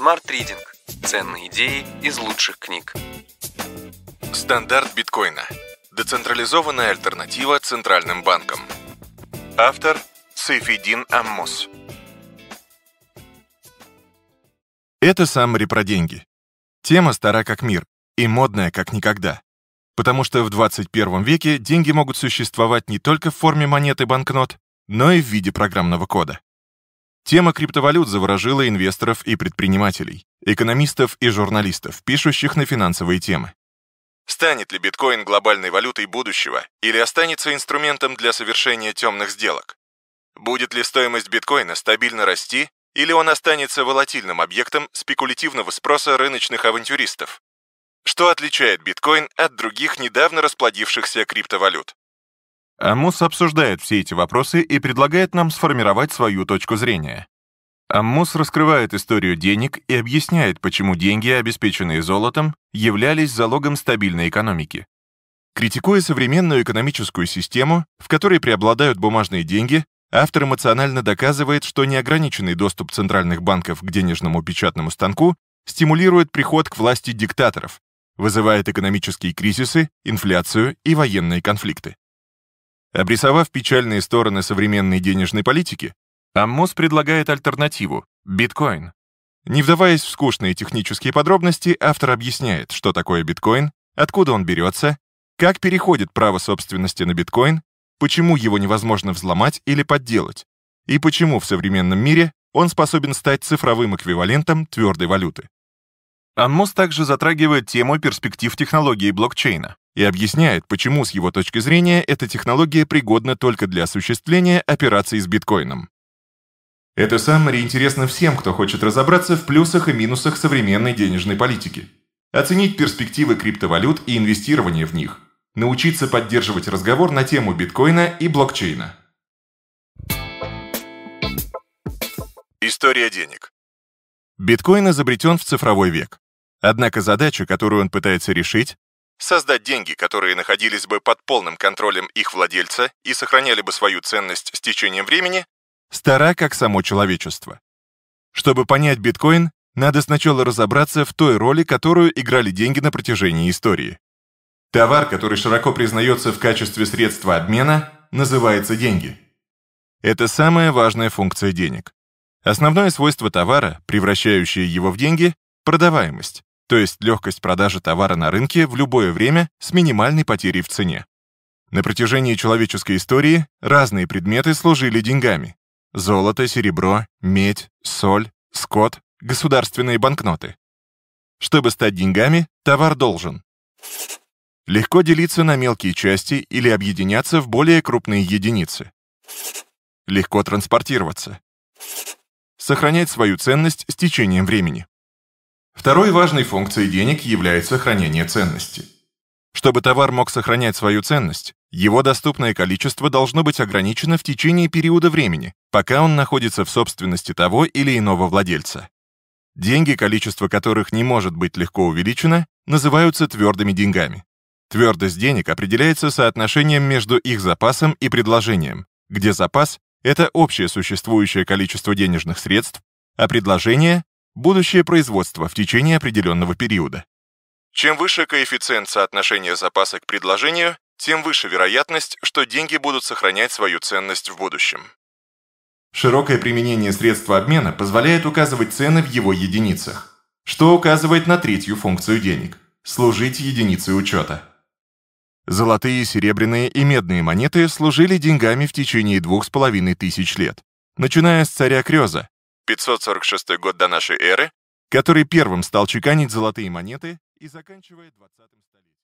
Smart Reading. Ценные идеи из лучших книг. Стандарт биткоина. Децентрализованная альтернатива центральным банкам. Автор Сайфедин Аммос. Это Саммари про деньги. Тема стара как мир и модная как никогда. Потому что в 21 веке деньги могут существовать не только в форме монеты и банкнот, но и в виде программного кода. Тема криптовалют заворожила инвесторов и предпринимателей, экономистов и журналистов, пишущих на финансовые темы. Станет ли биткоин глобальной валютой будущего или останется инструментом для совершения темных сделок? Будет ли стоимость биткоина стабильно расти или он останется волатильным объектом спекулятивного спроса рыночных авантюристов? Что отличает биткоин от других недавно расплодившихся криптовалют? Амус обсуждает все эти вопросы и предлагает нам сформировать свою точку зрения. Амос раскрывает историю денег и объясняет, почему деньги, обеспеченные золотом, являлись залогом стабильной экономики. Критикуя современную экономическую систему, в которой преобладают бумажные деньги, автор эмоционально доказывает, что неограниченный доступ центральных банков к денежному печатному станку стимулирует приход к власти диктаторов, вызывает экономические кризисы, инфляцию и военные конфликты. Обрисовав печальные стороны современной денежной политики, Аммос предлагает альтернативу — биткоин. Не вдаваясь в скучные технические подробности, автор объясняет, что такое биткоин, откуда он берется, как переходит право собственности на биткоин, почему его невозможно взломать или подделать, и почему в современном мире он способен стать цифровым эквивалентом твердой валюты. Анмос также затрагивает тему перспектив технологии блокчейна и объясняет, почему с его точки зрения эта технология пригодна только для осуществления операций с биткоином. Это самое интересно всем, кто хочет разобраться в плюсах и минусах современной денежной политики, оценить перспективы криптовалют и инвестирование в них, научиться поддерживать разговор на тему биткоина и блокчейна. История денег. Биткоин изобретен в цифровой век. Однако задача, которую он пытается решить, создать деньги, которые находились бы под полным контролем их владельца и сохраняли бы свою ценность с течением времени, стара как само человечество. Чтобы понять биткоин, надо сначала разобраться в той роли, которую играли деньги на протяжении истории. Товар, который широко признается в качестве средства обмена, называется деньги. Это самая важная функция денег. Основное свойство товара, превращающее его в деньги – продаваемость то есть легкость продажи товара на рынке в любое время с минимальной потерей в цене. На протяжении человеческой истории разные предметы служили деньгами. Золото, серебро, медь, соль, скот, государственные банкноты. Чтобы стать деньгами, товар должен легко делиться на мелкие части или объединяться в более крупные единицы, легко транспортироваться, сохранять свою ценность с течением времени. Второй важной функцией денег является хранение ценности. Чтобы товар мог сохранять свою ценность, его доступное количество должно быть ограничено в течение периода времени, пока он находится в собственности того или иного владельца. Деньги, количество которых не может быть легко увеличено, называются твердыми деньгами. Твердость денег определяется соотношением между их запасом и предложением, где запас — это общее существующее количество денежных средств, а предложение будущее производство в течение определенного периода. Чем выше коэффициент соотношения запаса к предложению, тем выше вероятность, что деньги будут сохранять свою ценность в будущем. Широкое применение средства обмена позволяет указывать цены в его единицах, что указывает на третью функцию денег – служить единицей учета. Золотые, серебряные и медные монеты служили деньгами в течение двух с половиной тысяч лет, начиная с царя Крёза, 546 год до нашей эры, который первым стал чеканить золотые монеты и заканчивая 20 столетием.